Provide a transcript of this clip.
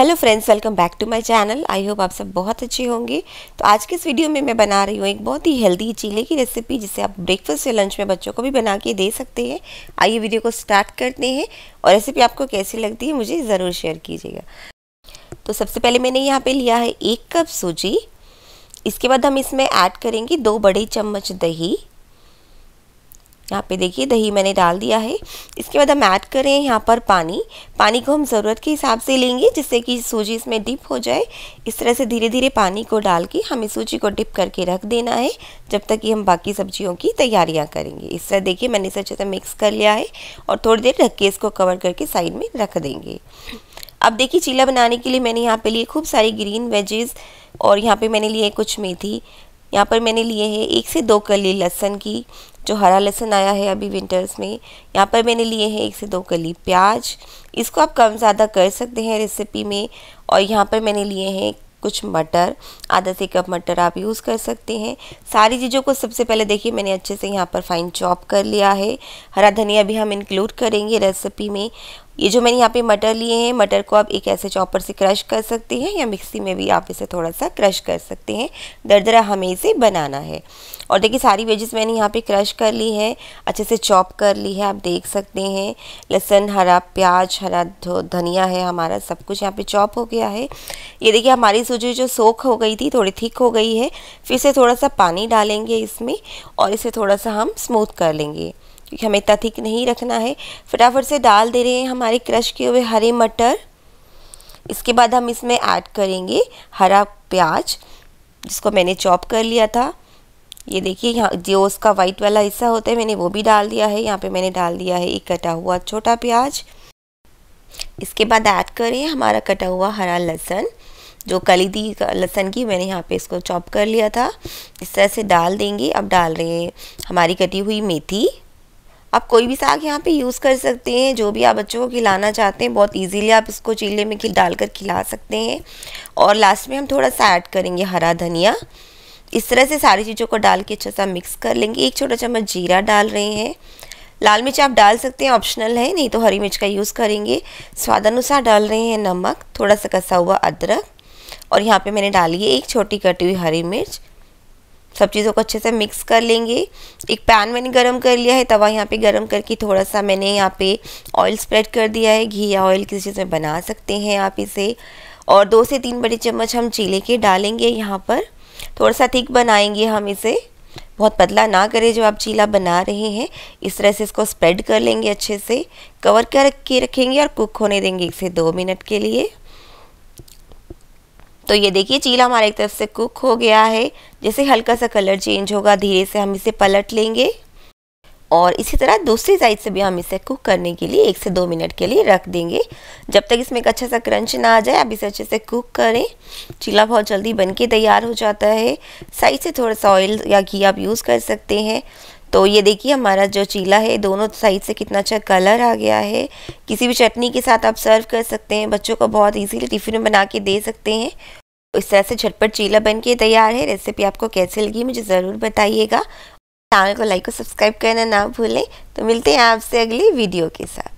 hello friends welcome back to my channel I hope आप सब बहुत अच्छे होंगे तो आज के इस वीडियो में मैं बना रही हूँ एक बहुत ही हेल्दी चीले की रेसिपी जिसे आप ब्रेकफास्ट या लंच में बच्चों को भी बना के दे सकते हैं आइए वीडियो को स्टार्ट करते हैं और रेसिपी आपको कैसी लगती है मुझे ज़रूर शेयर कीजिएगा तो सबसे पहले मैंने यहाँ पर लिया है एक कप सूजी इसके बाद हम इसमें ऐड करेंगे दो बड़े चम्मच दही यहाँ पे देखिए दही मैंने डाल दिया है इसके बाद हम ऐड करें यहाँ पर पानी पानी को हम ज़रूरत के हिसाब से लेंगे जिससे कि सूजी इसमें डिप हो जाए इस तरह से धीरे धीरे पानी को डाल के हमें सूजी को डिप करके रख देना है जब तक कि हम बाकी सब्जियों की तैयारियाँ करेंगे इस तरह देखिए मैंने इसे अच्छे से मिक्स कर लिया है और थोड़ी देर रख के इसको कवर करके साइड में रख देंगे अब देखिए चीला बनाने के लिए मैंने यहाँ पे लिए खूब सारी ग्रीन वेजेज और यहाँ पर मैंने लिए कुछ मेथी यहाँ पर मैंने लिए हैं एक से दो कली लहसन की जो हरा लहसुन आया है अभी विंटर्स में यहाँ पर मैंने लिए हैं एक से दो कली प्याज इसको आप कम ज़्यादा कर सकते हैं रेसिपी में और यहाँ पर मैंने लिए हैं कुछ मटर आधा से कप मटर आप यूज़ कर सकते हैं सारी चीज़ों को सबसे पहले देखिए मैंने अच्छे से यहाँ पर फाइन चॉप कर लिया है हरा धनिया भी हम इंक्लूड करेंगे रेसिपी में ये जो मैंने यहाँ पे मटर लिए हैं मटर को आप एक ऐसे चॉपर से क्रश कर सकते हैं या मिक्सी में भी आप इसे थोड़ा सा क्रश कर सकते हैं दरदरा हमें इसे बनाना है और देखिए सारी वेजेस मैंने यहाँ पे क्रश कर ली है अच्छे से चॉप कर ली है आप देख सकते हैं लहसुन हरा प्याज हरा धनिया है हमारा सब कुछ यहाँ पर चॉप हो गया है ये देखिए हमारी सूजी जो सोख हो गई थी थोड़ी थिक हो गई है फिर से थोड़ा सा पानी डालेंगे इसमें और इसे थोड़ा सा हम स्मूथ कर लेंगे क्योंकि हमें इतना थिक नहीं रखना है फटाफट से डाल दे रहे हैं हमारे क्रश किए हुए हरे मटर इसके बाद हम इसमें ऐड करेंगे हरा प्याज जिसको मैंने चॉप कर लिया था ये देखिए यहाँ जो उसका वाइट वाला हिस्सा होता है मैंने वो भी डाल दिया है यहाँ पे मैंने डाल दिया है एक कटा हुआ छोटा प्याज इसके बाद ऐड करें हमारा कटा हुआ हरा लहसन जो कली दी लहसन की मैंने यहाँ पे इसको चॉप कर लिया था इस तरह से डाल देंगे अब डाल रहे हैं हमारी कटी हुई मेथी आप कोई भी साग यहाँ पे यूज़ कर सकते हैं जो भी आप बच्चों को खिलाना चाहते हैं बहुत इजीली आप इसको चीले में खिल डालकर खिला सकते हैं और लास्ट में हम थोड़ा सा ऐड करेंगे हरा धनिया इस तरह से सारी चीज़ों को डाल के अच्छा सा मिक्स कर लेंगे एक छोटा चम्मच जीरा डाल रहे हैं लाल मिर्च आप डाल सकते हैं ऑप्शनल है नहीं तो हरी मिर्च का यूज़ करेंगे स्वादानुसार डाल रहे हैं नमक थोड़ा सा कसा हुआ अदरक और यहाँ पे मैंने डाली है एक छोटी कटी हुई हरी मिर्च सब चीज़ों को अच्छे से मिक्स कर लेंगे एक पैन मैंने गरम कर लिया है तवा यहाँ पे गरम करके थोड़ा सा मैंने यहाँ पे ऑयल स्प्रेड कर दिया है घी या ऑयल किसी चीज़ में बना सकते हैं आप इसे और दो से तीन बड़े चम्मच हम चीले के डालेंगे यहाँ पर थोड़ा सा थिक बनाएंगे हम इसे बहुत पतला ना करें जो आप चीला बना रहे हैं इस तरह से इसको स्प्रेड कर लेंगे अच्छे से कवर कर रखेंगे और कुक होने देंगे इसे दो मिनट के लिए तो ये देखिए चीला हमारे एक तरफ से कुक हो गया है जैसे हल्का सा कलर चेंज होगा धीरे से हम इसे पलट लेंगे और इसी तरह दूसरी साइड से भी हम इसे कुक करने के लिए एक से दो मिनट के लिए रख देंगे जब तक इसमें एक अच्छा सा क्रंच ना आ जाए आप इसे अच्छे से कुक करें चीला बहुत जल्दी बन के तैयार हो जाता है साइड से थोड़ा सा ऑयल या घी आप यूज़ कर सकते हैं तो ये देखिए हमारा जो चीला है दोनों साइड से कितना अच्छा कलर आ गया है किसी भी चटनी के साथ आप सर्व कर सकते हैं बच्चों को बहुत इजीली टिफ़िन में बना के दे सकते हैं तो इस तरह से झटपट चीला बन के तैयार है रेसिपी आपको कैसे लगी मुझे ज़रूर बताइएगा चैनल को लाइक और सब्सक्राइब करना ना भूलें तो मिलते हैं आपसे अगली वीडियो के साथ